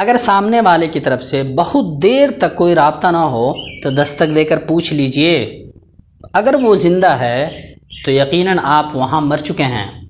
अगर सामने वाले की तरफ से बहुत देर तक कोई रबता ना हो तो दस्तक देकर पूछ लीजिए अगर वो ज़िंदा है तो यकीनन आप वहाँ मर चुके हैं